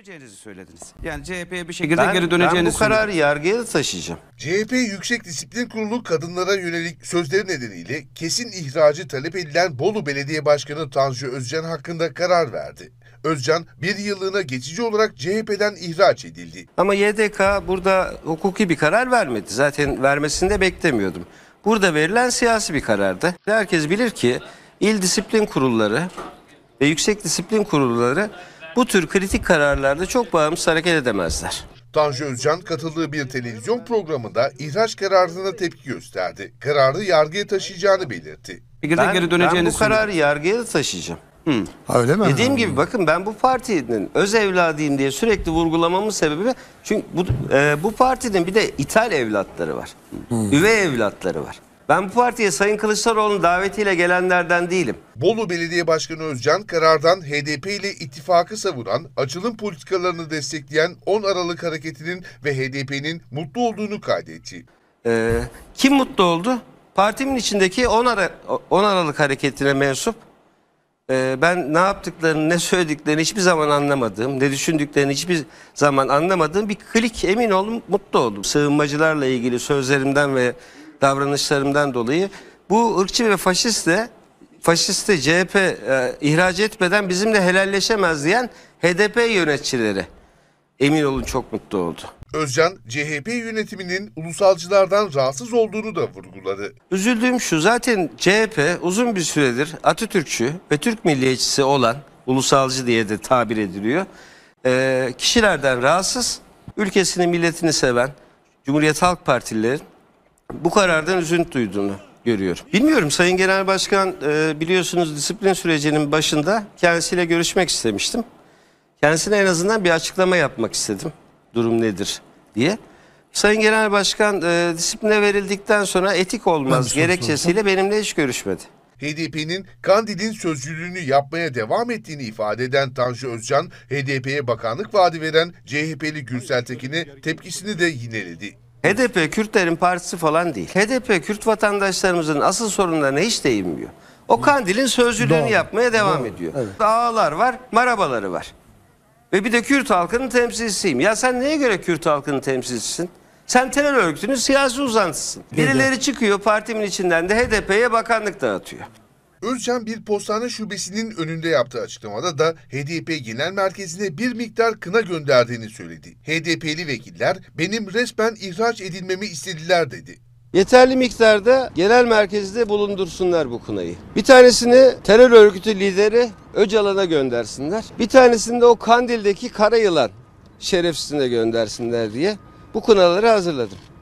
döneceğinizi söylediniz. Yani CHP'ye bir şekilde ben, geri döneceğinizi Ben bu kararı yargıya da taşıyacağım. CHP Yüksek Disiplin Kurulu kadınlara yönelik sözleri nedeniyle kesin ihracı talep edilen Bolu Belediye Başkanı Tanju Özcan hakkında karar verdi. Özcan bir yıllığına geçici olarak CHP'den ihraç edildi. Ama YDK burada hukuki bir karar vermedi. Zaten vermesini de beklemiyordum. Burada verilen siyasi bir karardı. Herkes bilir ki il disiplin kurulları ve yüksek disiplin kurulları bu tür kritik kararlarda çok bağımsız hareket edemezler. Tanju Özcan katıldığı bir televizyon programında ihraç kararına tepki gösterdi. Kararı yargıya taşıyacağını belirtti. Ben, ben geri ben bu kararı yargıya da taşıyacağım. Hı. Ha, öyle mi? Dediğim gibi hmm. bakın ben bu partinin öz evladıyım diye sürekli vurgulamamın sebebi çünkü bu, e, bu partinin bir de ithal evlatları var. Hı. Hmm. Üvey evlatları var. Ben bu partiye Sayın Kılıçdaroğlu'nun davetiyle gelenlerden değilim. Bolu Belediye Başkanı Özcan karardan HDP ile ittifakı savuran, açılım politikalarını destekleyen 10 Aralık hareketinin ve HDP'nin mutlu olduğunu kaydetti. Ee, kim mutlu oldu? Partimin içindeki 10, Ara, 10 Aralık hareketine mensup ee, ben ne yaptıklarını, ne söylediklerini hiçbir zaman anlamadığım, ne düşündüklerini hiçbir zaman anlamadığım bir klik emin olun mutlu oldum. Sığınmacılarla ilgili sözlerimden ve davranışlarımdan dolayı. Bu ırkçı ve faşist de faşisti CHP e, ihraç etmeden bizimle helalleşemez diyen HDP yöneticileri. Emin olun çok mutlu oldu. Özcan, CHP yönetiminin ulusalcılardan rahatsız olduğunu da vurguladı. Üzüldüğüm şu zaten CHP uzun bir süredir Atatürkçü ve Türk milliyetçisi olan ulusalcı diye de tabir ediliyor. E, kişilerden rahatsız, ülkesini milletini seven Cumhuriyet Halk Partililerin bu karardan üzüntü duyduğunu görüyorum. Bilmiyorum Sayın Genel Başkan e, biliyorsunuz disiplin sürecinin başında kendisiyle görüşmek istemiştim. Kendisine en azından bir açıklama yapmak istedim. Durum nedir diye. Sayın Genel Başkan e, disipline verildikten sonra etik olmaz gerekçesiyle benimle hiç görüşmedi. HDP'nin Kandil'in sözcülüğünü yapmaya devam ettiğini ifade eden Tanju Özcan, HDP'ye bakanlık vaadi veren CHP'li Gürsel Tekin'e tepkisini de yineledi. HDP Kürtlerin partisi falan değil. HDP Kürt vatandaşlarımızın asıl sorunlarına hiç değinmiyor. O kandilin sözcülüğünü Doğru. yapmaya devam Doğru. ediyor. Evet. Ağalar var, marabaları var. Ve bir de Kürt halkının temsilcisiyim. Ya sen neye göre Kürt halkının temsilcisisin? Sen terör örgütünün siyasi uzantısın. Birileri çıkıyor partimin içinden de HDP'ye bakanlık dağıtıyor. Özcan bir postane şubesinin önünde yaptığı açıklamada da HDP Genel Merkezi'ne bir miktar kına gönderdiğini söyledi. HDP'li vekiller benim resmen ihraç edilmemi istediler dedi. Yeterli miktarda genel merkezde bulundursunlar bu kınayı. Bir tanesini terör örgütü lideri Öcalan'a göndersinler. Bir tanesini de o Kandil'deki kara yılan şerefsizine göndersinler diye bu kınaları hazırladım.